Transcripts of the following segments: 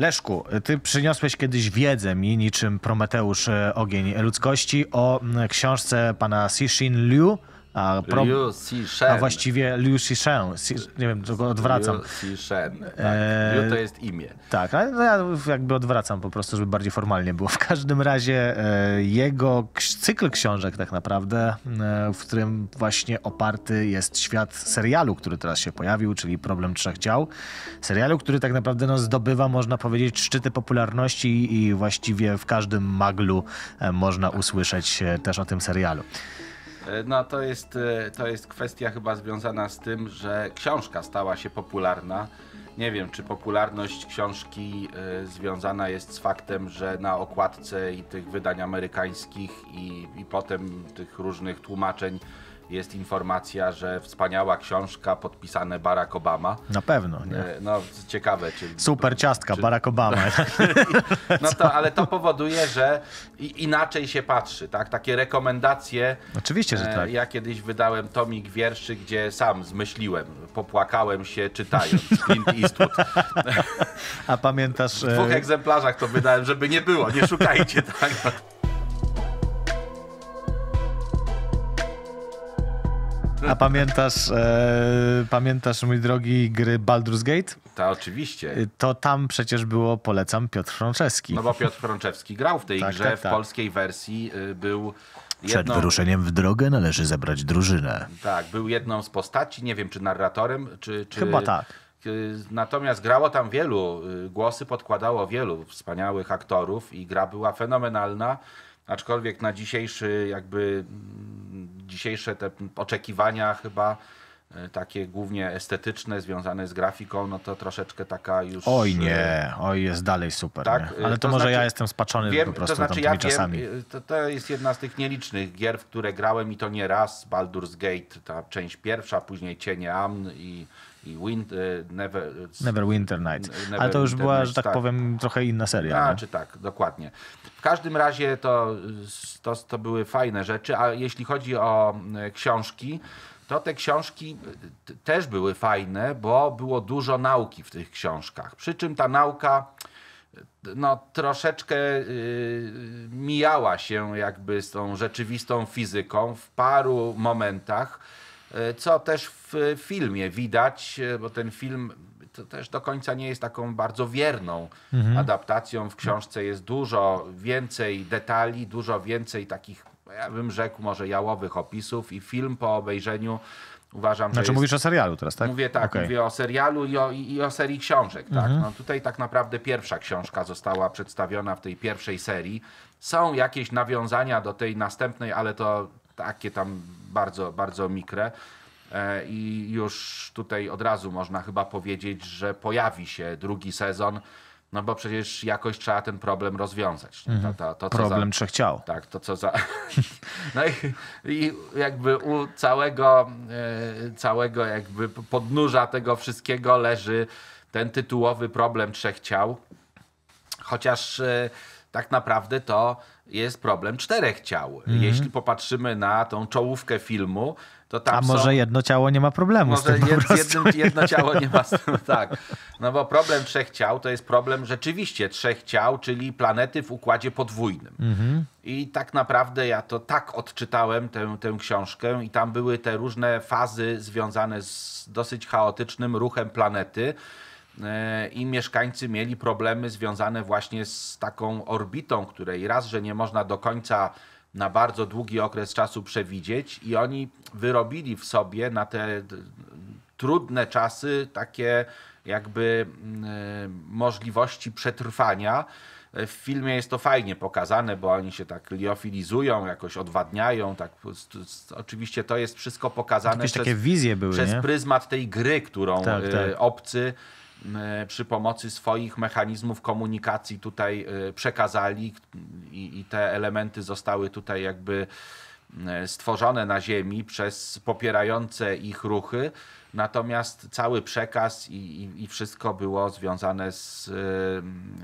Leszku, ty przyniosłeś kiedyś wiedzę mi, niczym Prometeusz e, Ogień Ludzkości, o mm, książce pana Cixin Liu, a, pro, a właściwie Liu Shen, nie wiem, tylko odwracam. Liu Shishen, tak. E, Liu to jest imię. Tak, ale ja jakby odwracam po prostu, żeby bardziej formalnie było. W każdym razie e, jego cykl książek tak naprawdę, e, w którym właśnie oparty jest świat serialu, który teraz się pojawił, czyli Problem Trzech Dział. Serialu, który tak naprawdę no, zdobywa, można powiedzieć, szczyty popularności i właściwie w każdym maglu e, można usłyszeć e, też o tym serialu. E, no to jest, e, to jest kwestia chyba związana z tym, że książka stała się popularna. Nie wiem, czy popularność książki e, związana jest z faktem, że na okładce i tych wydań amerykańskich i, i potem tych różnych tłumaczeń jest informacja, że wspaniała książka podpisane Barack Obama. Na pewno. Nie? E, no ciekawe. Czy, Super ciastka czy... Barack Obama. no to, ale to powoduje, że inaczej się patrzy. Tak? Takie rekomendacje. Oczywiście, że e, tak. Ja kiedyś wydałem tomik wierszy, gdzie sam zmyśliłem. Popłakałem się czytając. Clint Eastwood. A pamiętasz... W dwóch e, egzemplarzach to wydałem, żeby nie było. Nie szukajcie. Tak? A pamiętasz, e, pamiętasz, mój drogi, gry Baldur's Gate? Tak oczywiście. Y, to tam przecież było, polecam, Piotr Frączewski. No bo Piotr Frączewski grał w tej tak, grze, tak, w tak. polskiej wersji y, był... Przed jedną... wyruszeniem w drogę należy zebrać drużynę. Tak, był jedną z postaci, nie wiem czy narratorem, czy... czy... Chyba tak. Y, natomiast grało tam wielu, głosy podkładało wielu wspaniałych aktorów i gra była fenomenalna aczkolwiek na dzisiejszy jakby mm, dzisiejsze te oczekiwania chyba e, takie głównie estetyczne, związane z grafiką, no to troszeczkę taka już... Oj e, nie, oj jest dalej super. Tak? E, Ale to, to może znaczy, ja jestem spaczony wiem, po prostu to znaczy, ja czasami. Wiem, to, to jest jedna z tych nielicznych gier, w które grałem i to nie raz. Baldur's Gate, ta część pierwsza, później Cienie Amn i i e, Never, Never Winter Nights. Never Ale to już była, że tak, tak, powiem, trochę inna seria. A, czy tak, dokładnie. W każdym razie to, to, to były fajne rzeczy, a jeśli chodzi o e, książki, to te książki e, też były fajne, bo było dużo nauki w tych książkach. Przy czym ta nauka no, troszeczkę yy, mijała się jakby z tą rzeczywistą fizyką w paru momentach co też w filmie widać, e, bo ten film to też do końca nie jest taką bardzo wierną mhm. adaptacją. W książce jest dużo więcej detali, dużo więcej takich, ja bym rzekł, może jałowych opisów i film po obejrzeniu uważam, Znaczy jest... mówisz o serialu teraz, tak? Mówię tak, okay. mówię o serialu i o, i o serii książek. Tak? Mhm. No, tutaj tak naprawdę pierwsza książka została przedstawiona w tej pierwszej serii. Są jakieś nawiązania do tej następnej, ale to takie tam bardzo, bardzo mikre. E, I już tutaj od razu można chyba powiedzieć, że pojawi się drugi sezon, no bo przecież jakoś trzeba ten problem rozwiązać. Mhm. To, to, to, problem za... trzech ciał. Tak, to co za. No i, i jakby u całego, e, całego jakby podnóża tego wszystkiego leży ten tytułowy problem trzech ciał. Chociaż e, tak naprawdę to jest problem czterech ciał. Mm. Jeśli popatrzymy na tą czołówkę filmu, to tam A może są... jedno ciało nie ma problemu może z tym jed, jednym, jedno ciało nie ma z tym, tak. No bo problem trzech ciał to jest problem rzeczywiście trzech ciał, czyli planety w układzie podwójnym. Mm. I tak naprawdę ja to tak odczytałem tę, tę książkę i tam były te różne fazy związane z dosyć chaotycznym ruchem planety. E, i mieszkańcy mieli problemy związane właśnie z taką orbitą, której raz, że nie można do końca na bardzo długi okres czasu przewidzieć i oni wyrobili w sobie na te trudne czasy takie jakby mm, e, możliwości przetrwania. E, w filmie jest to fajnie pokazane, bo oni się tak liofilizują, jakoś odwadniają. Tak, oczywiście to jest wszystko pokazane Jakieś przez, takie wizje były, przez nie? pryzmat tej gry, którą tak, tak. obcy E, przy pomocy swoich mechanizmów komunikacji tutaj e, przekazali i, i te elementy zostały tutaj jakby e, stworzone na Ziemi przez popierające ich ruchy, natomiast cały przekaz i, i, i wszystko było związane z,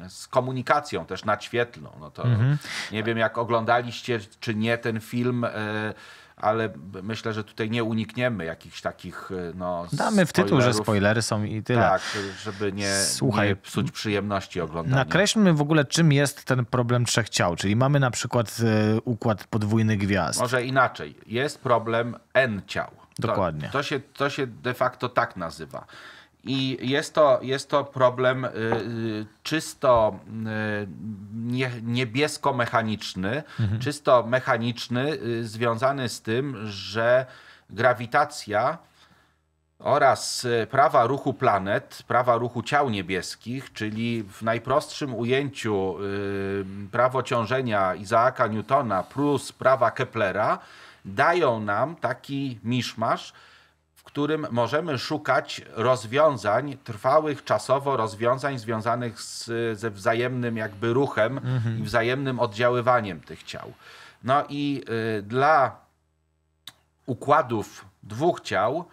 z, komunikacją też nadświetlną. No to mhm. Nie wiem, jak oglądaliście czy nie ten film ale myślę, że tutaj nie unikniemy jakichś takich. E, no, Damy w tytuł, że spoilery są i tyle. Tak, żeby nie, Słuchaj, nie psuć przyjemności oglądania. Nakreślmy w ogóle, czym jest ten problem trzech ciał, czyli mamy na przykład e, układ podwójnych gwiazd. Może inaczej. Jest problem N ciał. Dokładnie. To, to, się, to się de facto tak nazywa. I jest to, jest to problem y, y, czysto y, nie, niebiesko-mechaniczny, mhm. czysto mechaniczny, związany z tym, że grawitacja oraz prawa ruchu planet, prawa ruchu ciał niebieskich, czyli w najprostszym ujęciu prawo ciążenia Izaaka Newtona plus prawa Keplera, dają nam taki miszmasz, którym możemy szukać rozwiązań, trwałych czasowo rozwiązań związanych z, ze wzajemnym jakby ruchem mhm. i wzajemnym oddziaływaniem tych ciał. No i y, dla układów dwóch ciał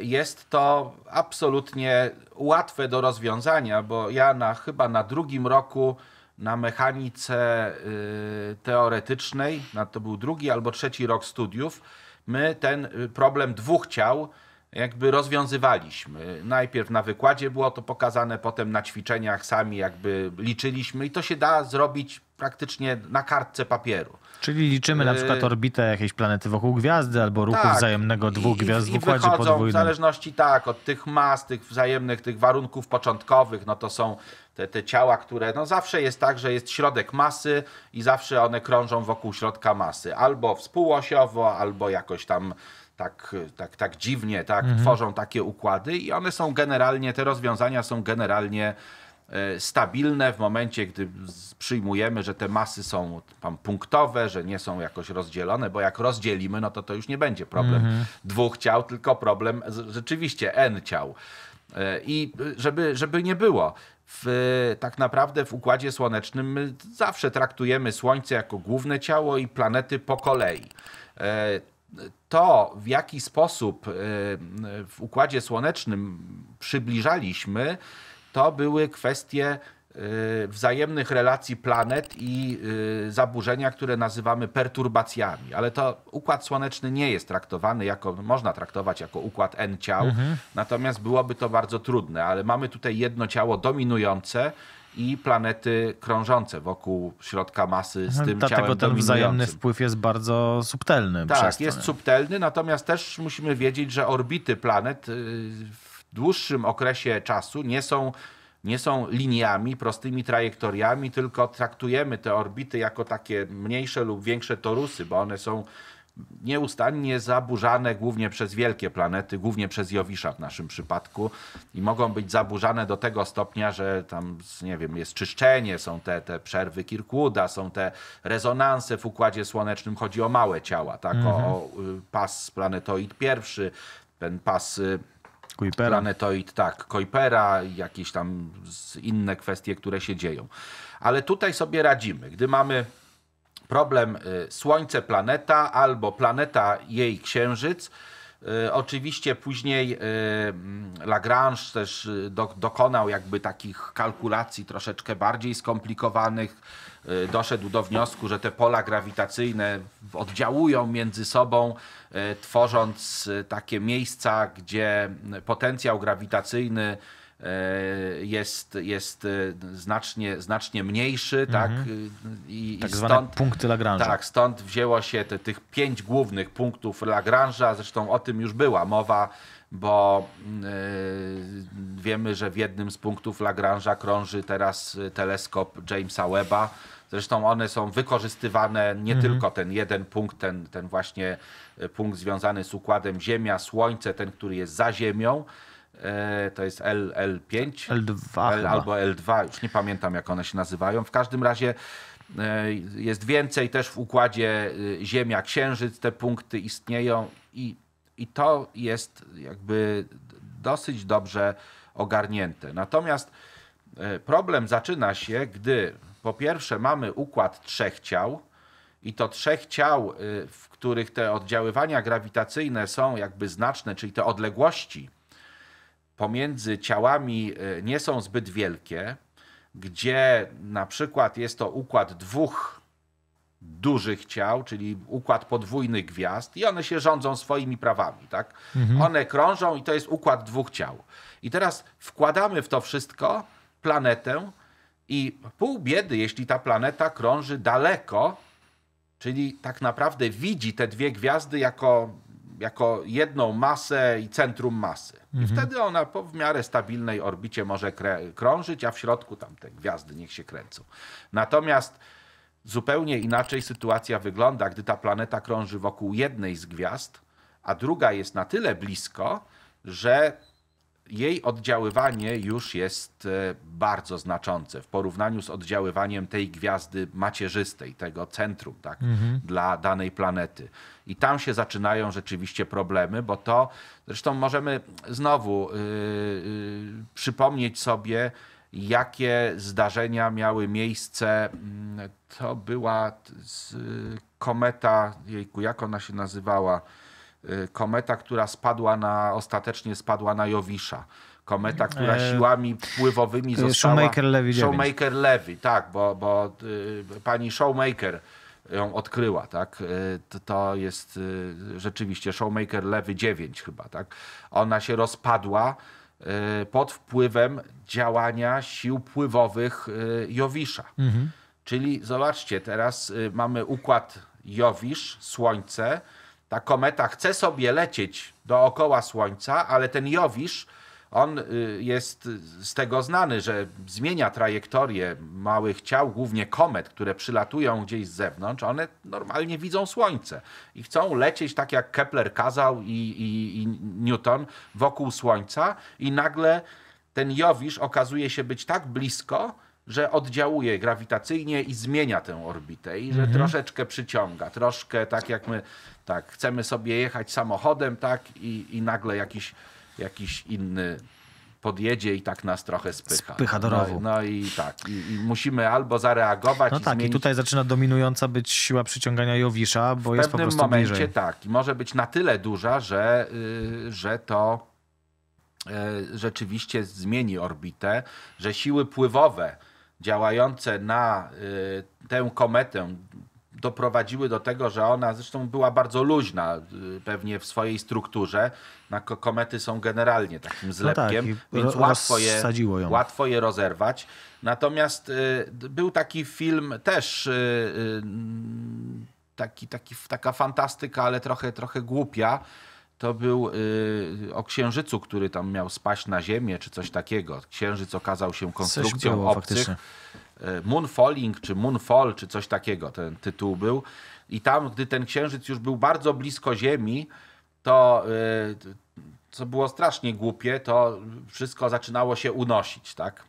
y, jest to absolutnie łatwe do rozwiązania, bo ja na, chyba na drugim roku na mechanice y, teoretycznej, na, to był drugi albo trzeci rok studiów, my ten y, problem dwóch ciał jakby rozwiązywaliśmy. Najpierw na wykładzie było to pokazane, potem na ćwiczeniach sami jakby liczyliśmy i to się da zrobić praktycznie na kartce papieru. Czyli liczymy na y, przykład orbitę jakiejś planety wokół gwiazdy albo ruchu tak, wzajemnego dwóch gwiazd w układzie podwójnym. W zależności tak, od tych mas, tych wzajemnych, tych warunków początkowych, no to są te, te ciała, które no zawsze jest tak, że jest środek masy i zawsze one krążą wokół środka masy. Albo współosiowo, albo jakoś tam tak, tak, tak dziwnie, tak mhm. tworzą takie układy i one są generalnie, te rozwiązania są generalnie e, stabilne w momencie, gdy przyjmujemy, że te masy są tam punktowe, że nie są jakoś rozdzielone, bo jak rozdzielimy, no to to już nie będzie problem mhm. dwóch ciał, tylko problem rzeczywiście n ciał. E, I e, żeby, żeby nie było, w, tak naprawdę w Układzie Słonecznym my zawsze traktujemy Słońce jako główne ciało i planety po kolei to, w jaki sposób y, y, w Układzie Słonecznym przybliżaliśmy, to były kwestie y, wzajemnych relacji planet i zaburzenia, które nazywamy perturbacjami. Ale to układ słoneczny nie jest traktowany jako, można traktować jako układ N ciał, mhm. natomiast byłoby to bardzo trudne, ale mamy tutaj jedno ciało dominujące i planety krążące wokół środka masy z mhm, tym Dlatego ciałem ten wzajemny wpływ jest bardzo subtelny. Tak, jest subtelny, natomiast też musimy wiedzieć, że orbity planet y, w dłuższym okresie czasu nie są nie są liniami, prostymi trajektoriami, tylko traktujemy te orbity jako takie mniejsze lub większe torusy, bo one są nieustannie zaburzane głównie przez wielkie planety, głównie przez Jowisza w naszym przypadku i mogą być zaburzane do tego stopnia, że tam, nie wiem, jest czyszczenie, są te, te przerwy Kirkwoda, są te rezonanse w Układzie Słonecznym, chodzi o małe ciała, tak, mhm. o, o y, pas planetoid pierwszy, ten pas y, Kuipera. Planetoid, tak, Kuipera, jakieś tam inne kwestie, które się dzieją. Ale tutaj sobie radzimy. Gdy mamy problem y, Słońce, planeta albo planeta, jej księżyc. Y, oczywiście później y, mm, Lagrange też dokonał jakby takich kalkulacji troszeczkę bardziej skomplikowanych. Doszedł do wniosku, że te pola grawitacyjne oddziałują między sobą, tworząc takie miejsca, gdzie mm, potencjał grawitacyjny E, jest, jest e, znacznie, znacznie mniejszy, mhm. tak? E, I, tak i stąd, punkty Lagrange'a. Tak, stąd wzięło się te, tych pięć głównych punktów Lagrange'a, zresztą o tym już była mowa, bo yy, wiemy, że w jednym z punktów Lagrange'a krąży teraz teleskop Jamesa Webba, Zresztą one są wykorzystywane nie mhm. tylko ten jeden punkt, ten, ten właśnie punkt związany z układem Ziemia, Słońce, ten, który jest za Ziemią, E, to jest L, L5, L2 L, albo L2, już nie pamiętam jak one się nazywają. W każdym razie e, jest więcej też w układzie e, Ziemia, Księżyc, te punkty istnieją i, i to jest jakby dosyć dobrze ogarnięte. Natomiast problem zaczyna się, gdy po pierwsze mamy układ trzech ciał, i to trzech ciał, w których te oddziaływania grawitacyjne są jakby znaczne, czyli te odległości, pomiędzy ciałami e, nie są zbyt wielkie, gdzie na przykład jest to układ dwóch dużych ciał, czyli układ podwójnych gwiazd, i one się rządzą swoimi prawami. Tak? Mhm. One krążą i to jest układ dwóch ciał. I teraz wkładamy w to wszystko planetę, i pół biedy, jeśli ta planeta krąży daleko, czyli tak naprawdę widzi te dwie gwiazdy jako jako jedną masę i centrum masy. Mhm. I wtedy ona po w miarę stabilnej orbicie może krążyć, a w środku tam te gwiazdy niech się kręcą. Natomiast zupełnie inaczej sytuacja wygląda, gdy ta planeta krąży wokół jednej z gwiazd, a druga jest na tyle blisko, że jej oddziaływanie już jest e, bardzo znaczące w porównaniu z oddziaływaniem tej gwiazdy macierzystej, tego centrum tak, mhm. dla danej planety. I tam się zaczynają rzeczywiście problemy, bo to zresztą możemy znowu yy, yy, przypomnieć sobie, jakie zdarzenia miały miejsce. Mm, to była z, kometa, jejku, jak ona się nazywała? Y, kometa, która spadła na, ostatecznie spadła na Jowisza. Kometa, która e, siłami wpływowymi y, została... Showmaker-Levy. Showmaker-Levy, tak, bo, bo y, pani Showmaker ją odkryła, tak? To jest rzeczywiście Showmaker Lewy 9 chyba, tak? Ona się rozpadła pod wpływem działania sił pływowych Jowisza. Mhm. Czyli zobaczcie, teraz mamy układ Jowisz, Słońce, ta kometa chce sobie lecieć dookoła Słońca, ale ten Jowisz, on y, jest z tego znany, że zmienia trajektorię małych ciał, głównie komet, które przylatują gdzieś z zewnątrz. One normalnie widzą Słońce i chcą lecieć tak jak Kepler kazał i, i, i Newton wokół Słońca, i nagle ten Jowisz okazuje się być tak blisko, że oddziałuje grawitacyjnie i zmienia tę orbitę i że mhm. troszeczkę przyciąga, troszkę tak jak my tak chcemy sobie jechać samochodem, tak i, i nagle jakiś, jakiś inny podjedzie i tak nas trochę spycha. Spycha do no rowu. No, no i tak, i, i musimy albo zareagować. No i tak, zmienić... i tutaj zaczyna dominująca być siła przyciągania Jowisza, bo w jest po prostu W pewnym momencie bliżej. tak, i może być na tyle duża, że, yy, że to y, rzeczywiście zmieni orbitę, że siły pływowe, działające na y, tę kometę doprowadziły do tego, że ona zresztą była bardzo luźna y, pewnie w swojej strukturze. Na komety są generalnie takim no zlepkiem, no tak, więc łatwo je, ją. łatwo je rozerwać. Natomiast y, był taki film też taki, taki, taka fantastyka, ale trochę, trochę głupia to był y, o księżycu, który tam miał spaść na ziemię, czy coś takiego. Księżyc okazał się konstrukcją było, obcych. Faktycznie. Y, moonfalling, czy Moonfall, czy coś takiego ten tytuł był. I tam, gdy ten księżyc już był bardzo blisko Ziemi, to co y, było strasznie głupie, to wszystko zaczynało się unosić, tak?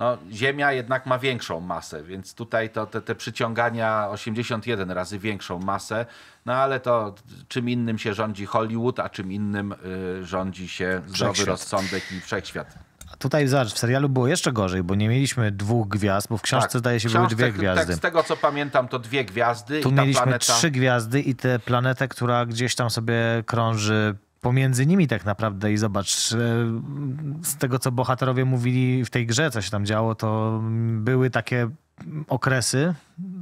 no, Ziemia jednak ma większą masę, więc tutaj to, te, te przyciągania 81 razy większą masę, no ale to czym innym się rządzi Hollywood, a czym innym y, rządzi się zdrowy rozsądek i wszechświat. tutaj zobacz, w serialu było jeszcze gorzej, bo nie mieliśmy dwóch gwiazd, bo w książce tak, zdaje się książce, były dwie gwiazdy. Tak, z tego co pamiętam to dwie gwiazdy. Tu mieliśmy planeta... trzy gwiazdy i tę planetę, która gdzieś tam sobie krąży pomiędzy nimi tak naprawdę i zobacz, e, z tego co bohaterowie mówili w tej grze, co się tam działo, to były takie okresy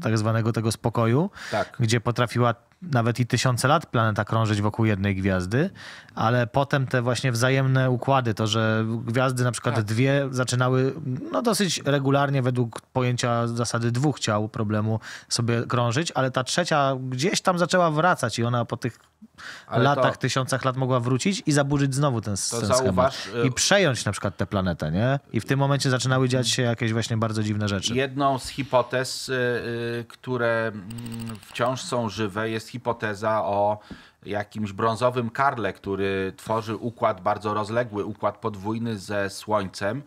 tak zwanego tego spokoju, tak. gdzie potrafiła nawet i tysiące lat planeta krążyć wokół jednej gwiazdy, ale potem te właśnie wzajemne układy, to że gwiazdy na przykład tak. dwie zaczynały no dosyć regularnie według pojęcia zasady dwóch ciał problemu sobie krążyć, ale ta trzecia gdzieś tam zaczęła wracać i ona po tych ale latach, to... tysiącach lat mogła wrócić i zaburzyć znowu ten, to ten zauważ... schemat. Y- I przejąć na przykład tę planetę, nie? I w tym momencie zaczynały dziać się jakieś właśnie bardzo dziwne rzeczy. Jedną z hipotez, y, y, które mm, wciąż są żywe, jest hipoteza o jakimś brązowym karle, który tworzy układ, bardzo rozległy układ podwójny ze Słońcem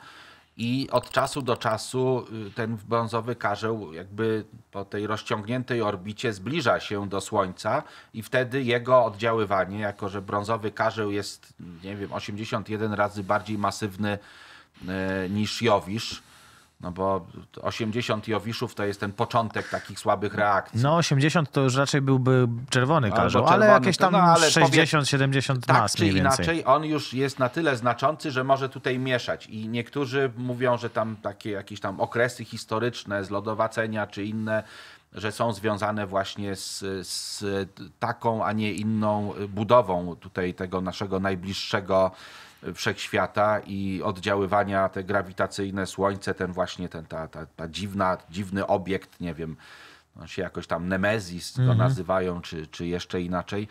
i od czasu do czasu y, ten brązowy karzeł jakby po tej rozciągniętej orbicie zbliża się do Słońca i wtedy jego oddziaływanie, jako że brązowy karzeł jest, nie wiem, 81 razy bardziej masywny y, niż Jowisz, no bo 80 Jowiszów to jest ten początek takich słabych reakcji. No 80 to już raczej byłby czerwony karzeł, ale jakieś tam no, 60, 70 tak mas czy inaczej, on już jest na tyle znaczący, że może tutaj mieszać i niektórzy mówią, że tam takie jakieś tam okresy historyczne, zlodowacenia czy inne że są związane właśnie z, z taką, a nie inną budową tutaj tego naszego najbliższego wszechświata i oddziaływania te grawitacyjne, słońce, ten właśnie ten, ta, ta, ta dziwna, dziwny obiekt, nie wiem, on no, się jakoś tam Nemezis mm to mhm. nazywają, czy, czy jeszcze inaczej,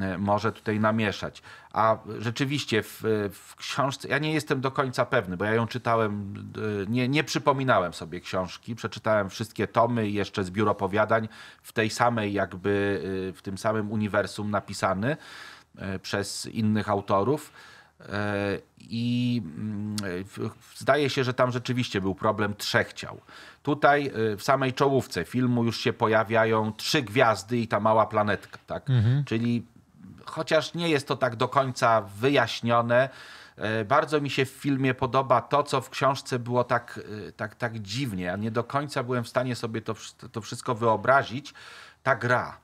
e, może tutaj namieszać. A rzeczywiście w, w, książce, ja nie jestem do końca pewny, bo ja ją czytałem, e, nie, nie przypominałem sobie książki, przeczytałem wszystkie tomy i jeszcze zbiór opowiadań w tej samej jakby, e, w tym samym uniwersum napisany przez innych autorów E, I mm, zdaje się, że tam rzeczywiście był problem trzech ciał. Tutaj e, w samej czołówce filmu już się pojawiają trzy gwiazdy i ta mała planetka, tak? Mhm. Czyli chociaż nie jest to tak do końca wyjaśnione, e, bardzo mi się w filmie podoba to, co w książce było tak, tak, tak dziwnie. Ja nie do końca byłem w stanie sobie to, to wszystko wyobrazić. Ta gra,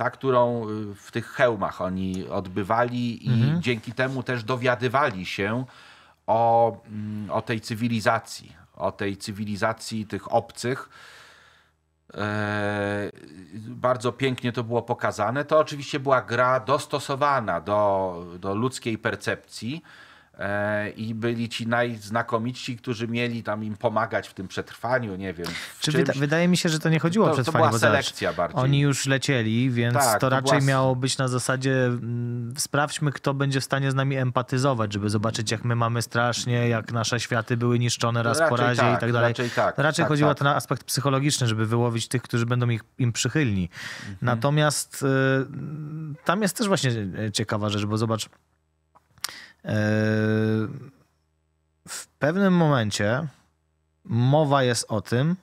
ta, którą y, w tych hełmach oni odbywali i mhm. dzięki temu też dowiadywali się o, mm, o tej cywilizacji, o tej cywilizacji tych obcych. E, bardzo pięknie to było pokazane. To oczywiście była gra dostosowana do, do ludzkiej percepcji. E, i byli ci najznakomitsi, którzy mieli tam im pomagać w tym przetrwaniu, nie wiem. Czy wyda wydaje mi się, że to nie chodziło to, o przetrwanie. To była selekcja bardziej. Oni już lecieli, więc tak, to raczej była... miało być na zasadzie m, mm, sprawdźmy, kto będzie w stanie z nami empatyzować, żeby zobaczyć, jak my mamy strasznie, jak nasze światy były niszczone raz po razie tak, i tak dalej. Raczej, tak, raczej tak, chodziło tak. o ten aspekt psychologiczny, żeby wyłowić tych, którzy będą ich, im przychylni. Mhm. Natomiast y, tam jest też właśnie e, ciekawa rzecz, bo zobacz, E, w pewnym momencie mowa jest o tym,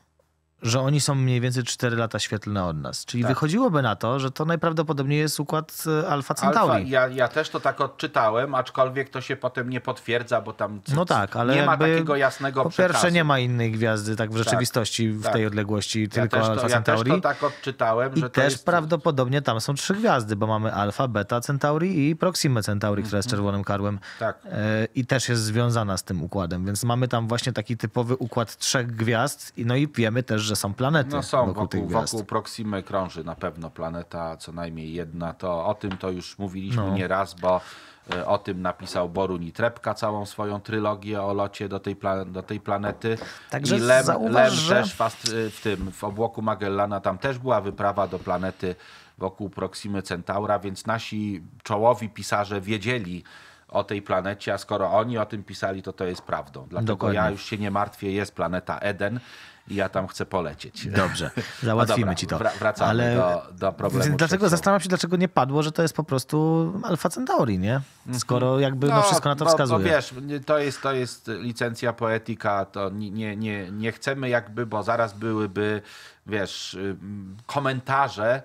że oni są mniej więcej 4 lata świetlne od nas. Czyli tak. wychodziłoby na to, że to najprawdopodobniej jest układ e, Alfa Centauri. Alfa, ja, ja też to tak odczytałem, aczkolwiek to się potem nie potwierdza, bo tam no tak, ale nie ma takiego jasnego Po przekazu. pierwsze nie ma innej gwiazdy tak w tak, rzeczywistości tak, w tej tak. odległości, ja tylko Alfa Centauri. Ja też to tak odczytałem. I też jest... prawdopodobnie tam są trzy gwiazdy, bo mamy Alfa, Beta Centauri i Proxima Centauri, która jest mhm. czerwonym karłem. Tak. E, I też jest związana z tym układem, więc mamy tam właśnie taki typowy układ trzech gwiazd, no i wiemy też, że są planety. No są, wokół, wokół, wokół Proximy krąży na pewno planeta, co najmniej jedna. To o tym to już mówiliśmy no. nieraz, bo e, o tym napisał Borun i Trepka całą swoją trylogię o locie do tej, do tej planety. Także I Lem, zauważ, Lem że... też e, w, tym, w obłoku Magellana tam też była wyprawa do planety wokół Proximy Centaura, więc nasi czołowi pisarze wiedzieli, o tej planecie, a skoro oni o tym pisali, to to jest prawdą. Dlatego Dokładnie. ja już się nie martwię, jest planeta Eden i ja tam chcę polecieć. Dobrze, no załatwimy dobra, ci to. Wr wracamy Ale... do, do problemu. Dlaczego, zastanawiam się, dlaczego nie padło, że to jest po prostu Alfa Centauri, nie? Mhm. Skoro jakby no, no wszystko na to bo, wskazuje. No wiesz, to jest, to jest licencja poetyka, to nie, nie, nie chcemy jakby, bo zaraz byłyby, wiesz, komentarze,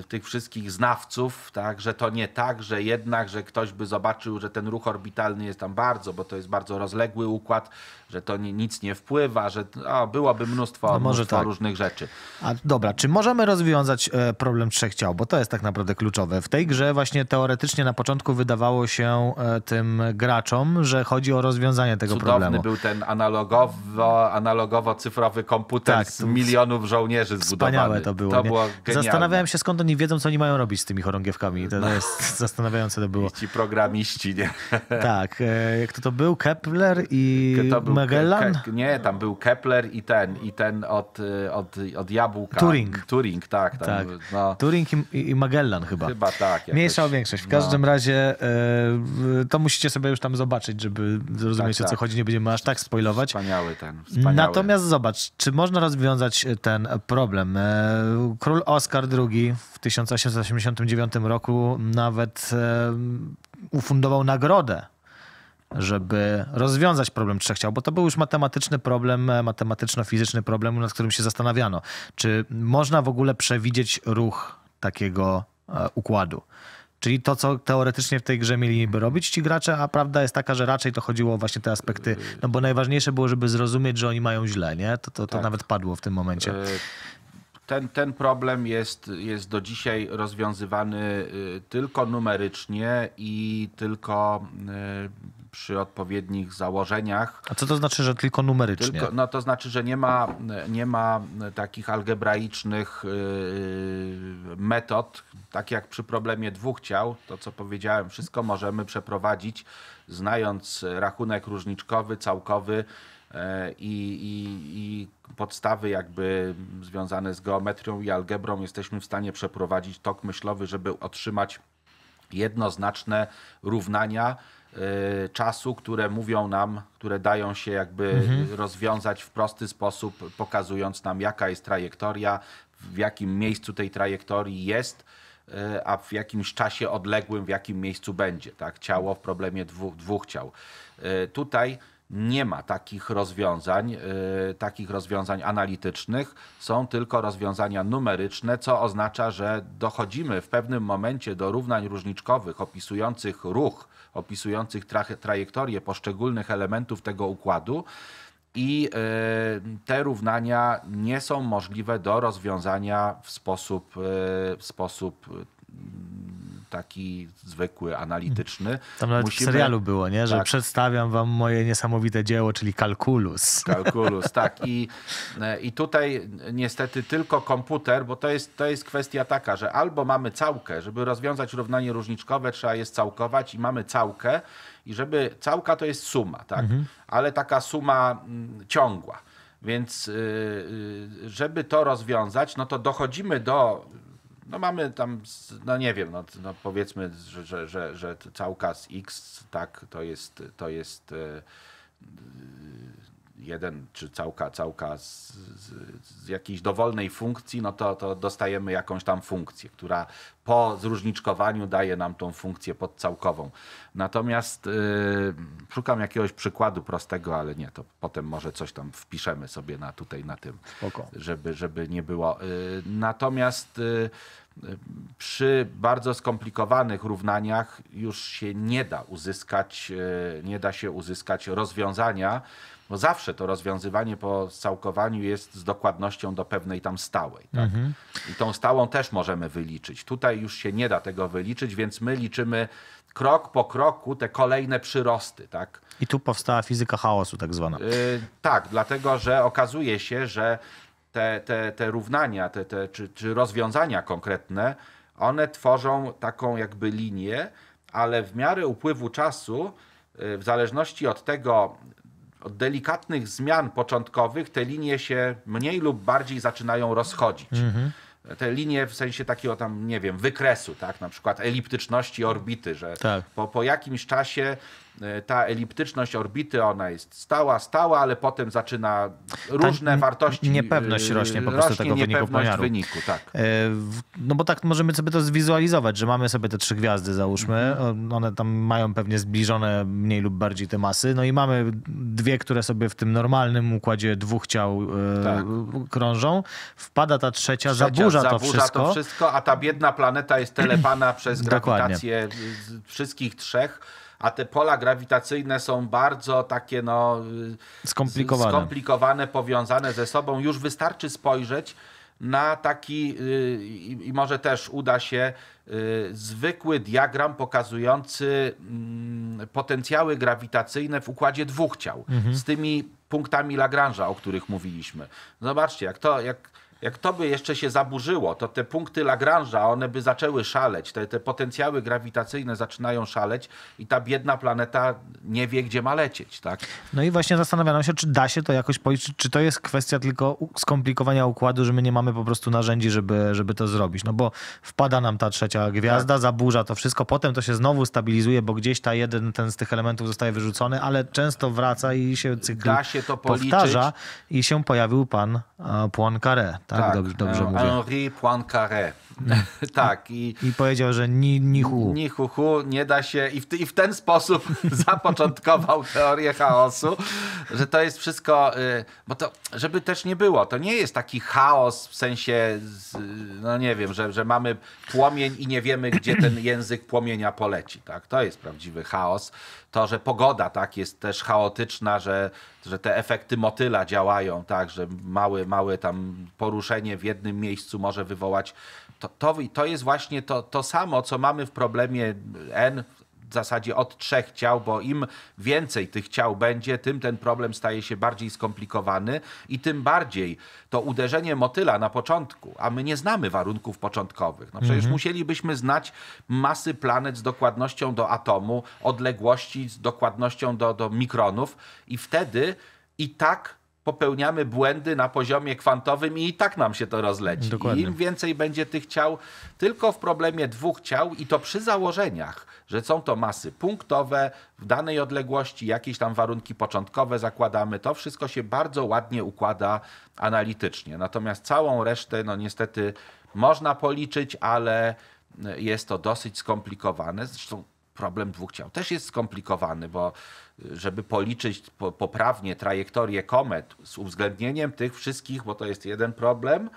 Y, tych wszystkich znawców, tak, że to nie tak, że jednak, że ktoś by zobaczył, że ten ruch orbitalny jest tam bardzo, bo to jest bardzo rozległy układ, że to nie, nic nie wpływa, że o, byłoby mnóstwo, no mnóstwo tak. różnych rzeczy. A dobra, czy możemy rozwiązać e, problem trzech ciał? Bo to jest tak naprawdę kluczowe. W tej grze właśnie teoretycznie na początku wydawało się e, tym graczom, że chodzi o rozwiązanie tego Cudowny problemu. Cudowny był ten analogowo, analogowo-cyfrowy komputer tak, z milionów żołnierzy zbudowany. Wspaniałe to było. To było genialne. Zastanawiałem się, skąd oni wiedzą, co oni mają robić z tymi chorągiewkami. To, no. jest zastanawiające to było. Ci programiści, nie? Tak. E, kto to był? Kepler i był Magellan? Ke, ke, nie, tam był Kepler i ten, i ten od, e, od, od jabłka. Turing. Turing, tak. Tam, tak. No. Turing i, i, Magellan chyba. Chyba tak. Jakoś. Mniejsza o większość. W no. każdym no. razie e, to musicie sobie już tam zobaczyć, żeby zrozumieć tak, o co tak. chodzi. Nie będziemy aż tak spoilować. Wspaniały ten. Wspaniały. Natomiast zobacz, czy można rozwiązać ten problem? Król Oscar II II w 1889 roku nawet ufundował nagrodę żeby rozwiązać problem trzech ciał, bo to był już matematyczny problem, e, matematyczno-fizyczny problem, nad którym się zastanawiano. Czy można w ogóle przewidzieć ruch takiego e, układu? Czyli to, co teoretycznie w tej grze mieliby robić ci gracze, a prawda jest taka, że raczej to chodziło właśnie te aspekty, no bo najważniejsze było, żeby zrozumieć, że oni mają źle, nie? To, to, to tak. nawet padło w tym momencie. E, ten, ten problem jest, jest do dzisiaj rozwiązywany y, tylko numerycznie i tylko y, przy odpowiednich założeniach. A co to znaczy, że tylko numerycznie? Tylko, no to znaczy, że nie ma, nie ma takich algebraicznych y, metod, tak jak przy problemie dwóch ciał, to co powiedziałem, wszystko możemy przeprowadzić, znając rachunek różniczkowy, całkowy, E, i, i, i, podstawy jakby związane z geometrią i algebrą jesteśmy w stanie przeprowadzić tok myślowy, żeby otrzymać jednoznaczne równania e, czasu, które mówią nam, które dają się jakby mhm. rozwiązać w prosty sposób, pokazując nam jaka jest trajektoria, w jakim miejscu tej trajektorii jest e, a w jakimś czasie odległym, w jakim miejscu będzie. Tak? Ciało w problemie dwóch ciał. Tutaj nie ma takich rozwiązań, y, takich rozwiązań analitycznych. Są tylko rozwiązania numeryczne, co oznacza, że dochodzimy w pewnym momencie do równań różniczkowych opisujących ruch, opisujących tra trajektorię poszczególnych elementów tego układu i y, te równania nie są możliwe do rozwiązania w sposób, y, w sposób taki zwykły, analityczny. Mm. Tam nawet Musimy... w serialu było, nie? że tak. przedstawiam wam moje niesamowite dzieło, czyli kalkulus. Kalkulus, tak. I, I tutaj niestety tylko komputer, bo to jest, to jest kwestia taka, że albo mamy całkę, żeby rozwiązać równanie różniczkowe, trzeba jest całkować i mamy całkę. I żeby całka to jest suma, tak? Mhm. ale taka suma mm, ciągła. Więc y, y, żeby to rozwiązać, no to dochodzimy do no mamy tam, no nie wiem, no, no powiedzmy, że, że, że, że całka z X, tak, to jest, to jest e, jeden czy całka, całka z, z, z, jakiejś dowolnej funkcji, no to, to dostajemy jakąś tam funkcję, która po zróżniczkowaniu daje nam tą funkcję podcałkową. Natomiast yy, szukam jakiegoś przykładu prostego, ale nie, to potem może coś tam wpiszemy sobie na tutaj, na tym, żeby, żeby nie było. Yy, natomiast yy, przy bardzo skomplikowanych równaniach już się nie da uzyskać, y, nie da się uzyskać rozwiązania, bo zawsze to rozwiązywanie po całkowaniu jest z dokładnością do pewnej tam stałej. Tak? Mhm. I tą stałą też możemy wyliczyć. Tutaj już się nie da tego wyliczyć, więc my liczymy krok po kroku te kolejne przyrosty. Tak? I tu powstała fizyka chaosu tak zwana. Yy, tak, dlatego że okazuje się, że te, te, te równania te, te, czy, czy rozwiązania konkretne, one tworzą taką jakby linię, ale w miarę upływu czasu, y, w zależności od tego, od delikatnych zmian początkowych te linie się mniej lub bardziej zaczynają rozchodzić. Mhm te linie w sensie takiego tam, nie wiem, wykresu, tak? Na przykład eliptyczności orbity, że tak. po, po jakimś czasie E, ta eliptyczność orbity, ona jest stała, stała, ale potem zaczyna tak, różne ta wartości. Niepewność e, rośnie po prostu rośnie tego wyniku pomiaru. wyniku, tak. E, no bo tak możemy sobie to zwizualizować, że mamy sobie te trzy gwiazdy, załóżmy. Mhm. One tam mają pewnie zbliżone mniej lub bardziej te masy. No i mamy dwie, które sobie w tym normalnym układzie dwóch ciał tak. krążą. Wpada ta trzecia, trzecia zaburza, zaburza to, wszystko. to wszystko. A ta biedna planeta jest telepana przez grawitację wszystkich trzech a te pola grawitacyjne są bardzo takie no, y, skomplikowane. skomplikowane, powiązane ze sobą. Już wystarczy spojrzeć na taki y, i może też uda się y, zwykły diagram pokazujący mm, potencjały grawitacyjne w układzie dwóch ciał mhm. z tymi punktami Lagrange'a, o których mówiliśmy. Zobaczcie, jak to, jak jak to by jeszcze się zaburzyło, to te punkty Lagrange'a, one by zaczęły szaleć, te, te potencjały grawitacyjne zaczynają szaleć i ta biedna planeta nie wie, gdzie ma lecieć. Tak? No i właśnie zastanawiam się, czy da się to jakoś policzyć, czy to jest kwestia tylko skomplikowania układu, że my nie mamy po prostu narzędzi, żeby, żeby to zrobić. No bo wpada nam ta trzecia gwiazda, tak. zaburza to wszystko, potem to się znowu stabilizuje, bo gdzieś ta jeden, ten z tych elementów zostaje wyrzucony, ale często wraca i się cykl da się to powtarza i się pojawił pan Poincaré tak, tak. Dobrze, dobrze e, mówię. Henri Poincaré. tak. I, I powiedział, że ni, ni hu. Ni hu, hu nie da się. I w, I w ten sposób zapoczątkował teorię chaosu, że to jest wszystko. Y, bo to, żeby też nie było, to nie jest taki chaos w sensie, no nie wiem, że, że mamy płomień i nie wiemy, gdzie ten język płomienia poleci. Tak? To jest prawdziwy chaos to, że pogoda tak jest też chaotyczna, że, że te efekty motyla działają, tak, że małe, małe tam poruszenie w jednym miejscu może wywołać. To, to, to jest właśnie to, to samo, co mamy w problemie N, w zasadzie od trzech ciał, bo im więcej tych ciał będzie, tym ten problem staje się bardziej skomplikowany i tym bardziej to uderzenie motyla na początku, a my nie znamy warunków początkowych. No przecież mhm. musielibyśmy znać masy planet z dokładnością do atomu, odległości z dokładnością do, do mikronów i wtedy i tak popełniamy błędy na poziomie kwantowym i i tak nam się to rozleci. Dokładnie. Im więcej będzie tych ciał, tylko w problemie dwóch ciał i to przy założeniach, że są to masy punktowe w danej odległości, jakieś tam warunki początkowe zakładamy, to wszystko się bardzo ładnie układa analitycznie. Natomiast całą resztę, no niestety, można policzyć, ale e, jest to dosyć skomplikowane. Zresztą problem dwóch ciał też jest skomplikowany, bo y, żeby policzyć poprawnie trajektorię komet z uwzględnieniem tych wszystkich, bo to jest jeden problem,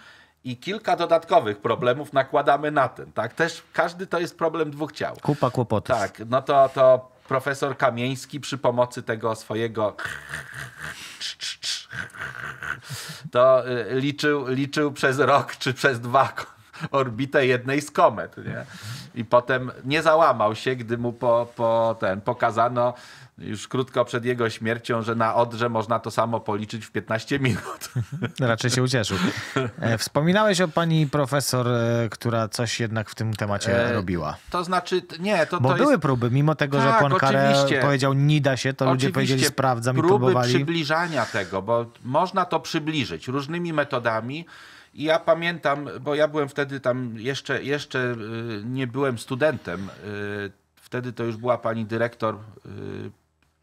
i kilka dodatkowych problemów nakładamy na ten, tak? Też każdy to jest problem dwóch ciał. Kupa kłopotów. Tak, no to, to profesor Kamieński przy pomocy tego swojego to y, liczył, liczył przez rok czy przez dwa orbitę jednej z komet. Nie? I potem nie załamał się, gdy mu po, po ten, pokazano już krótko przed jego śmiercią, że na Odrze można to samo policzyć w 15 minut. Raczej się ucieszył. E, wspominałeś o pani profesor, e, która coś jednak w tym temacie e, robiła. To znaczy, nie, to Bo to były jest... próby, mimo tego, tak, że Poincaré powiedział nie da się, to ludzie powiedzieli sprawdzam i próbowali. próby przybliżania tego, bo można to przybliżyć różnymi metodami. I ja pamiętam, bo ja byłem wtedy tam jeszcze, jeszcze y, nie byłem studentem. Y, wtedy to już była pani dyrektor y,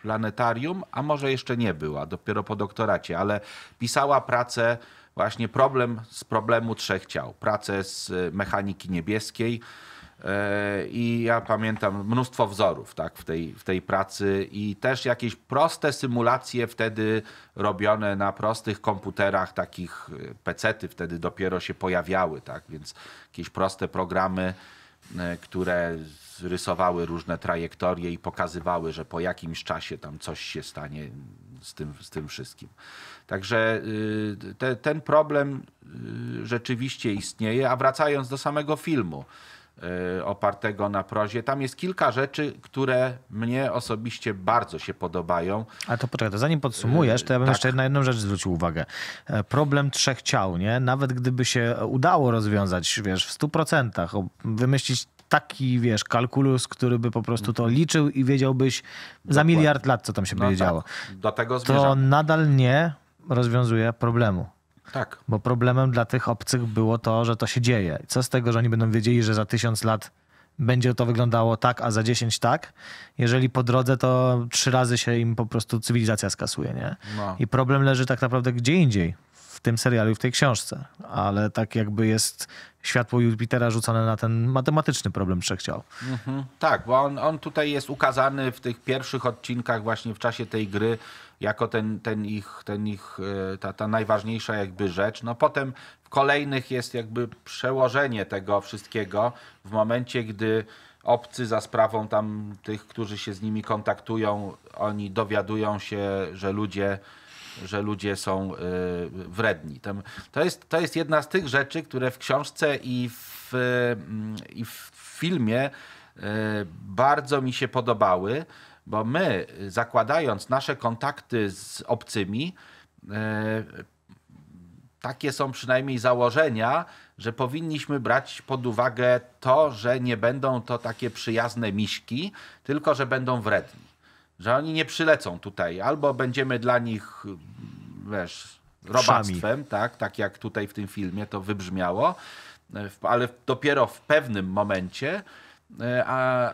planetarium, a może jeszcze nie była, dopiero po doktoracie, ale pisała pracę właśnie problem z problemu trzech ciał. Pracę z mechaniki niebieskiej E, I ja pamiętam mnóstwo wzorów tak, w, tej, w tej pracy i też jakieś proste symulacje wtedy robione na prostych komputerach, takich e, PC-ty, wtedy dopiero się pojawiały, tak, więc jakieś proste programy, e, które rysowały różne trajektorie i pokazywały, że po jakimś czasie tam coś się stanie z tym, z tym wszystkim. Także te, ten problem rzeczywiście istnieje, a wracając do samego filmu Y, opartego na prozie. Tam jest kilka rzeczy, które mnie osobiście bardzo się podobają. A to poczekaj, to zanim podsumujesz, to ja bym y, tak. jeszcze na jedną rzecz zwrócił uwagę. E, problem trzech ciał, nie? Nawet gdyby się udało rozwiązać, wiesz, w 100%, wymyślić taki, wiesz, kalkulus, który by po prostu to liczył i wiedziałbyś Dokładnie. za miliard lat, co tam się no będzie tak. działo. Do tego zmierzamy. To nadal nie rozwiązuje problemu. Tak. Bo problemem dla tych obcych było to, że to się dzieje. Co z tego, że oni będą wiedzieli, że za tysiąc lat będzie to wyglądało tak, a za dziesięć tak, jeżeli po drodze to trzy razy się im po prostu cywilizacja skasuje, nie? No. I problem leży tak naprawdę gdzie indziej, w tym serialu i w tej książce, ale tak jakby jest światło Jupitera rzucone na ten matematyczny problem przechciał. Mhm. Tak, bo on, on tutaj jest ukazany w tych pierwszych odcinkach właśnie w czasie tej gry, jako ten, ten ich, ten ich e, ta, ta najważniejsza jakby rzecz. No potem w kolejnych jest jakby przełożenie tego wszystkiego w momencie, gdy obcy za sprawą tam tych, którzy się z nimi kontaktują, oni dowiadują się, że ludzie że ludzie są e, wredni. To jest, to jest jedna z tych rzeczy, które w książce i w, mm, i w filmie e, bardzo mi się podobały bo my, zakładając nasze kontakty z obcymi, e, takie są przynajmniej założenia, że powinniśmy brać pod uwagę to, że nie będą to takie przyjazne miśki, tylko że będą wredni. Że oni nie przylecą tutaj, albo będziemy dla nich, wiesz, robactwem, tak, tak jak tutaj w tym filmie to wybrzmiało, e, ale dopiero w pewnym momencie E,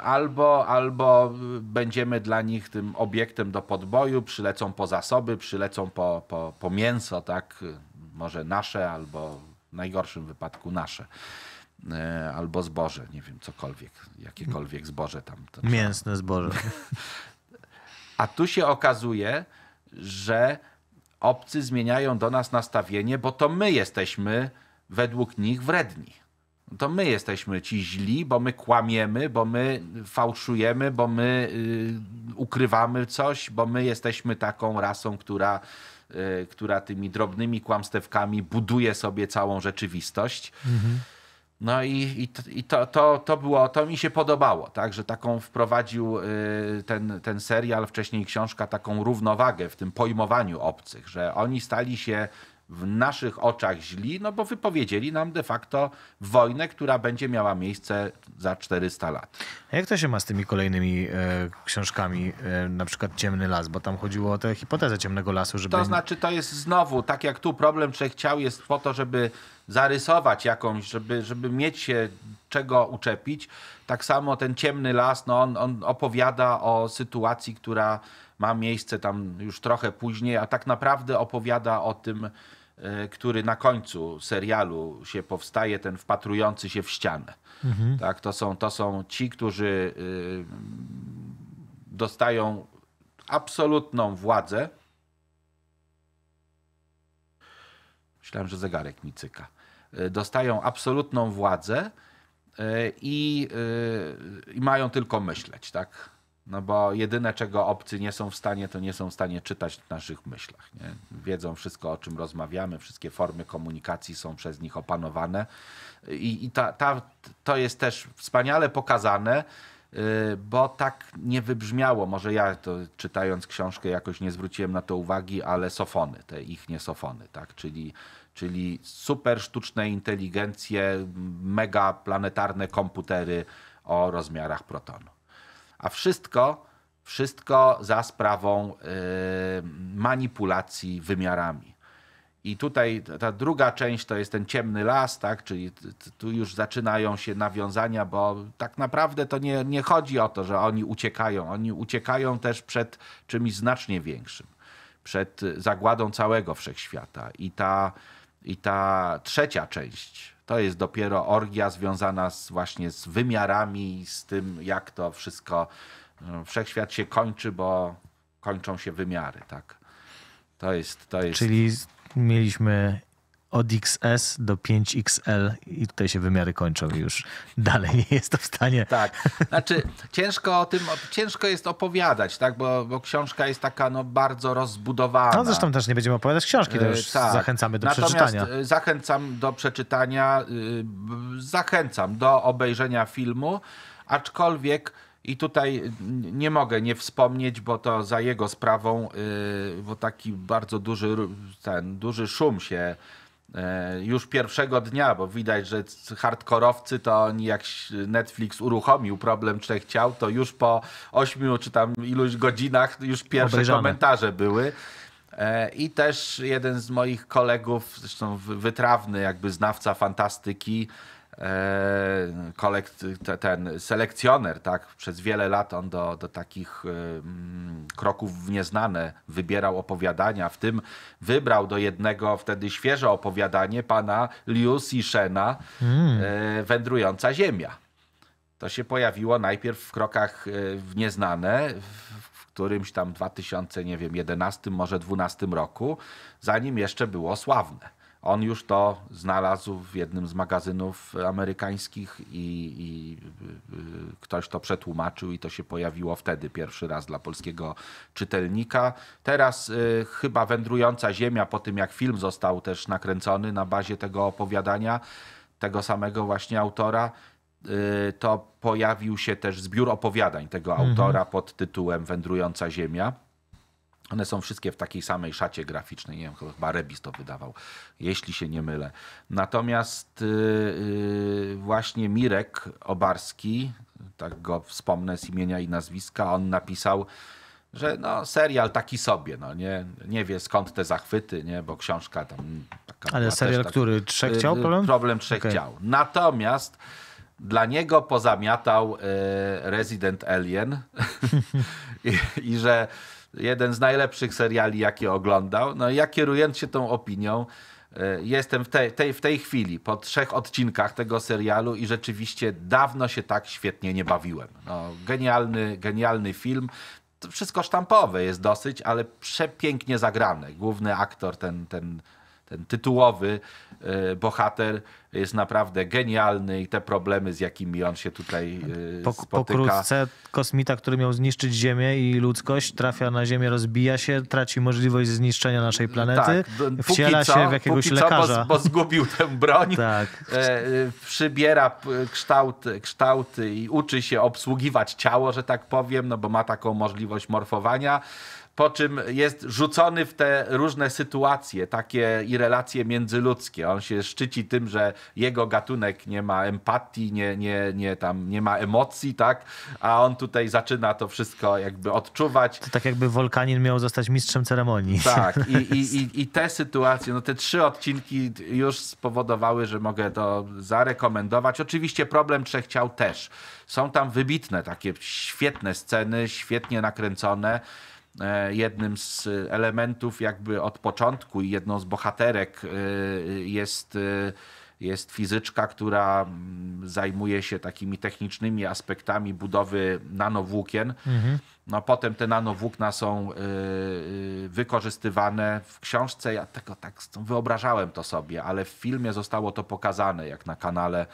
albo, albo będziemy dla nich tym obiektem do podboju, przylecą po zasoby, przylecą po, po, po mięso, tak? Może nasze, albo w najgorszym wypadku nasze. E, albo zboże, nie wiem, cokolwiek, jakiekolwiek zboże tam. Mięsne zboże. A tu się okazuje, że obcy zmieniają do nas nastawienie, bo to my jesteśmy według nich wredni. No to my jesteśmy ci źli, bo my kłamiemy, bo my fałszujemy, bo my y, ukrywamy coś, bo my jesteśmy taką rasą, która, y, która tymi drobnymi kłamstewkami buduje sobie całą rzeczywistość. Mhm. No i, i, i, to, to, to było, to mi się podobało, tak, że taką wprowadził y, ten, ten serial, wcześniej książka, taką równowagę w tym pojmowaniu obcych, że oni stali się w naszych oczach źli, no bo wypowiedzieli nam de facto wojnę, która będzie miała miejsce za 400 lat. A jak to się ma z tymi kolejnymi e, książkami, e, na przykład Ciemny Las, bo tam chodziło o tę hipotezę Ciemnego Lasu, żeby... To znaczy, to jest znowu, tak jak tu problem trzech ciał jest po to, żeby zarysować jakąś, żeby, żeby mieć się czego uczepić. Tak samo ten Ciemny Las, no on, on opowiada o sytuacji, która ma miejsce tam już trochę później, a tak naprawdę opowiada o tym, E, który na końcu serialu się powstaje, ten wpatrujący się w ścianę. Mhm. Tak, to, są, to są ci, którzy y, dostają absolutną władzę. Myślałem, że zegarek mi cyka. E, dostają absolutną władzę e, i, y, i mają tylko myśleć, tak? No bo jedyne, czego obcy nie są w stanie, to nie są w stanie czytać w naszych myślach. Nie? Wiedzą wszystko, o czym rozmawiamy, wszystkie formy komunikacji są przez nich opanowane. I, i ta, ta, to jest też wspaniale pokazane, y, bo tak nie wybrzmiało. Może ja to czytając książkę jakoś nie zwróciłem na to uwagi, ale sofony, te ich niesofony, tak? Czyli, czyli super sztuczne inteligencje, mega planetarne komputery o rozmiarach protonu a wszystko, wszystko za sprawą y, manipulacji wymiarami. I tutaj ta druga część to jest ten ciemny las, tak? czyli tu już zaczynają się nawiązania, bo tak naprawdę to nie, nie chodzi o to, że oni uciekają. Oni uciekają też przed czymś znacznie większym, przed zagładą całego wszechświata. I ta, i ta trzecia część to jest dopiero orgia związana z, właśnie z wymiarami, z tym, jak to wszystko. Mm, wszechświat się kończy, bo kończą się wymiary, tak. To jest. To jest... Czyli mieliśmy od XS do 5XL i tutaj się wymiary kończą już. Dalej nie jest to w stanie. Tak, znaczy ciężko o tym, ciężko jest opowiadać, tak, bo, bo książka jest taka no, bardzo rozbudowana. No zresztą też nie będziemy opowiadać książki, to e, już tak. zachęcamy do Natomiast przeczytania. E, zachęcam do przeczytania, y, zachęcam do obejrzenia filmu, aczkolwiek i tutaj nie mogę nie wspomnieć, bo to za jego sprawą, y, bo taki bardzo duży, ten, duży szum się E, już pierwszego dnia, bo widać, że hardkorowcy to oni jak Netflix uruchomił problem trzech ciał, to już po ośmiu czy tam iluś godzinach już pierwsze Obejrzane. komentarze były. E, I też jeden z moich kolegów, zresztą wytrawny jakby znawca fantastyki, E, kolekt, ten selekcjoner, tak, przez wiele lat on do, do takich e, mm, kroków w nieznane wybierał opowiadania, w tym wybrał do jednego wtedy świeże opowiadanie pana Liu Sishena hmm. e, Wędrująca Ziemia. To się pojawiło najpierw w krokach w nieznane, w którymś tam 2011, może 2012 roku, zanim jeszcze było sławne. On już to znalazł w jednym z magazynów amerykańskich i, i y, ktoś to przetłumaczył i to się pojawiło wtedy pierwszy raz dla polskiego czytelnika. Teraz y, chyba Wędrująca Ziemia, po tym jak film został też nakręcony na bazie tego opowiadania, tego samego właśnie autora, y, to pojawił się też zbiór opowiadań tego mhm. autora pod tytułem Wędrująca Ziemia. One są wszystkie w takiej samej szacie graficznej, nie wiem, chyba Rebis to wydawał, jeśli się nie mylę. Natomiast y, y, właśnie Mirek Obarski, tak go wspomnę z imienia i nazwiska, on napisał, że no, serial taki sobie, no, nie, nie wie skąd te zachwyty, nie, bo książka tam... Taka Ale serial tak, który? Trzech y, ciał problem? Problem trzech okay. ciał. Natomiast dla niego pozamiatał yy, Resident Alien i, i że jeden z najlepszych seriali, jakie oglądał. No ja kierując się tą opinią, e, jestem w tej, tej, w tej chwili po trzech odcinkach tego serialu i rzeczywiście dawno się tak świetnie nie bawiłem. No, genialny, genialny film. To wszystko sztampowe jest dosyć, ale przepięknie zagrane. Główny aktor, ten, ten ten tytułowy e, bohater jest naprawdę genialny i te problemy, z jakimi on się tutaj e, po, spotyka. Pokrótce kosmita, który miał zniszczyć Ziemię i ludzkość, trafia na Ziemię, rozbija się, traci możliwość zniszczenia naszej planety, tak, wciela co, się w jakiegoś lekarza. Co, bo, bo zgubił tę broń, tak. e, e przybiera kształty, kształty i uczy się obsługiwać ciało, że tak powiem, no bo ma taką możliwość morfowania po czym jest rzucony w te różne sytuacje takie i relacje międzyludzkie. On się szczyci tym, że jego gatunek nie ma empatii, nie, nie, nie, tam, nie ma emocji, tak? A on tutaj zaczyna to wszystko jakby odczuwać. To tak jakby Wolkanin miał zostać mistrzem ceremonii. Tak, i, i, i, i te sytuacje, no te trzy odcinki już spowodowały, że mogę to zarekomendować. Oczywiście problem trzech ciał też. Są tam wybitne takie świetne sceny, świetnie nakręcone. E, jednym z elementów jakby od początku i jedną z bohaterek e, jest, e, jest fizyczka, która mm, zajmuje się takimi technicznymi aspektami budowy nanowłókien. Mhm. No potem te nanowłókna są wykorzystywane w książce. Ja tego tak wyobrażałem to sobie, ale w filmie zostało to pokazane, jak na kanale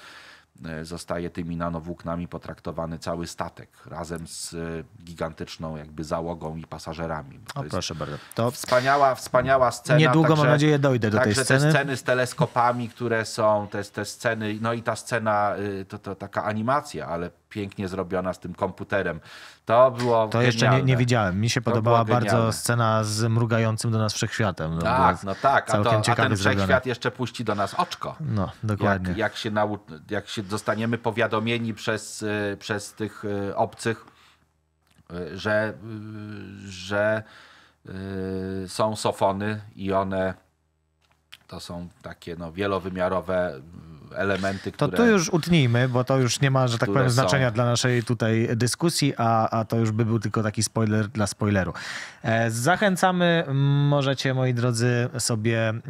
E, zostaje tymi nanowłóknami potraktowany cały statek razem z e, gigantyczną jakby załogą i pasażerami. O, proszę bardzo. To wspaniała, wspaniała scena. Niedługo także, mam nadzieję dojdę do tej sceny. Także te sceny z teleskopami, które są, te, te sceny, no i ta scena, y, to, to taka animacja, ale pięknie zrobiona z tym komputerem. To było. To jeszcze nie, nie, widziałem. Mi się podobała bardzo scena z mrugającym do nas wszechświatem. No, tak, no tak. A, to, a ten wszechświat jeszcze puści do nas oczko. No, dokładnie. Jak, jak, się, nau, jak się zostaniemy powiadomieni przez, y, przez tych y, obcych, y, że, że są sofony i one to są takie no, wielowymiarowe elementy, które... To tu już utnijmy, bo to już nie ma, że tak powiem, znaczenia dla naszej tutaj dyskusji, a, a to już by był tylko taki spoiler dla spoileru. E, zachęcamy, możecie moi drodzy sobie mm,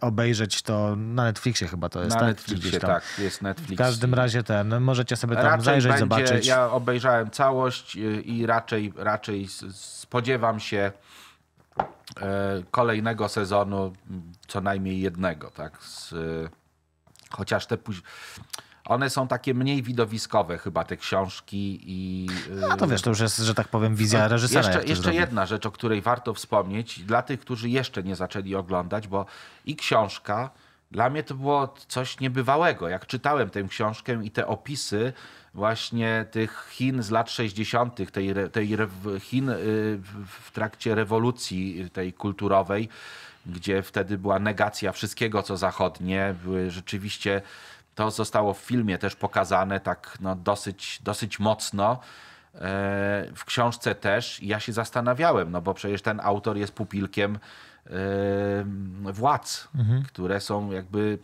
obejrzeć to na Netflixie chyba to jest. Na tak? Netflixie, tak, jest Netflix. W każdym razie ten, no, możecie sobie tam raczej zajrzeć, będzie, zobaczyć. Ja obejrzałem całość y, i raczej, raczej spodziewam się e, kolejnego sezonu, co najmniej jednego, tak? Z, Chociaż te później. One są takie mniej widowiskowe chyba, te książki i... Y, no to wiesz, to już jest, że tak powiem, wizja reżysera. Jeszcze, jeszcze jedna rzecz, o której warto wspomnieć, dla tych, którzy jeszcze nie zaczęli oglądać, bo i książka, dla mnie to było coś niebywałego. Jak czytałem tę książkę i te opisy właśnie tych Chin z lat 60., tej, tej Chin y, w trakcie rewolucji tej kulturowej, gdzie wtedy była negacja wszystkiego, co zachodnie. Były rzeczywiście, to zostało w filmie też pokazane tak no, dosyć, dosyć mocno. E, w książce też ja się zastanawiałem, no bo przecież ten autor jest pupilkiem e, władz, mhm. które są jakby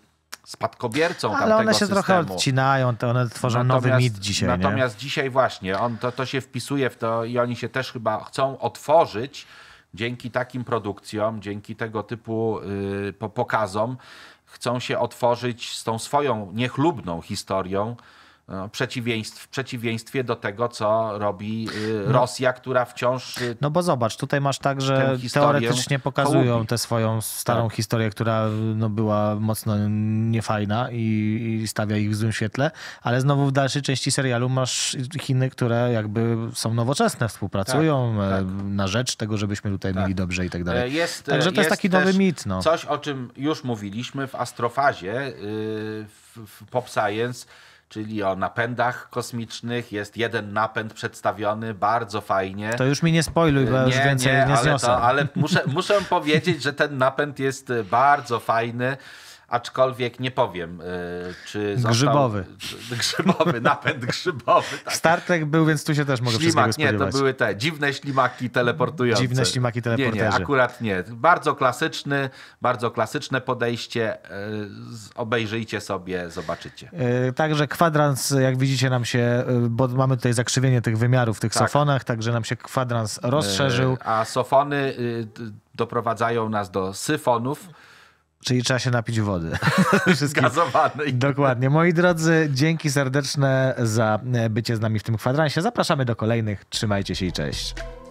spadkobiercą Ale tamtego one się systemu. trochę odcinają, to one tworzą natomiast, nowy mit dzisiaj. Natomiast nie? dzisiaj właśnie, on to, to się wpisuje w to i oni się też chyba chcą otworzyć, Dzięki takim produkcjom, dzięki tego typu y, pokazom chcą się otworzyć z tą swoją niechlubną historią E, przeciwieństw, w przeciwieństwie do tego, co robi y, no. Rosja, no. która wciąż. Y, no bo zobacz, tutaj masz tak, że teoretycznie pokazują tę swoją starą tak. historię, która no, była mocno niefajna i, i, stawia ich w złym świetle, ale znowu w dalszej części serialu masz Chiny, które jakby są nowoczesne, współpracują tak, e, tak. na rzecz tego, żebyśmy tutaj tak. mieli dobrze i tak dalej. E, jest, Także to jest, jest taki nowy mit. No. Coś, o czym już mówiliśmy w Astrofazie, y, w Pop Science, czyli o napędach kosmicznych. Jest jeden napęd przedstawiony, bardzo fajnie. To już mi nie spoiluj, bo nie, już więcej nie, nie ale, to, ale muszę, muszę powiedzieć, że ten napęd jest bardzo fajny aczkolwiek nie powiem, y, czy został... Grzybowy. Grzybowy, napęd grzybowy. Tak. był, więc tu się też mogę Ślimak, Nie, to były te dziwne ślimaki teleportujące. Dziwne ślimaki teleporterzy. Nie, nie, akurat nie. Bardzo klasyczny, bardzo klasyczne podejście. Y, obejrzyjcie sobie, zobaczycie. Y, także kwadrans, jak widzicie nam się, bo mamy tutaj zakrzywienie tych wymiarów w tych tak. sofonach, także nam się kwadrans rozszerzył. A sofony doprowadzają nas do syfonów Czyli trzeba się napić wody. Gazowanej. Dokładnie. Moi drodzy, dzięki serdeczne za bycie z nami w tym kwadransie. Zapraszamy do kolejnych. Trzymajcie się i cześć.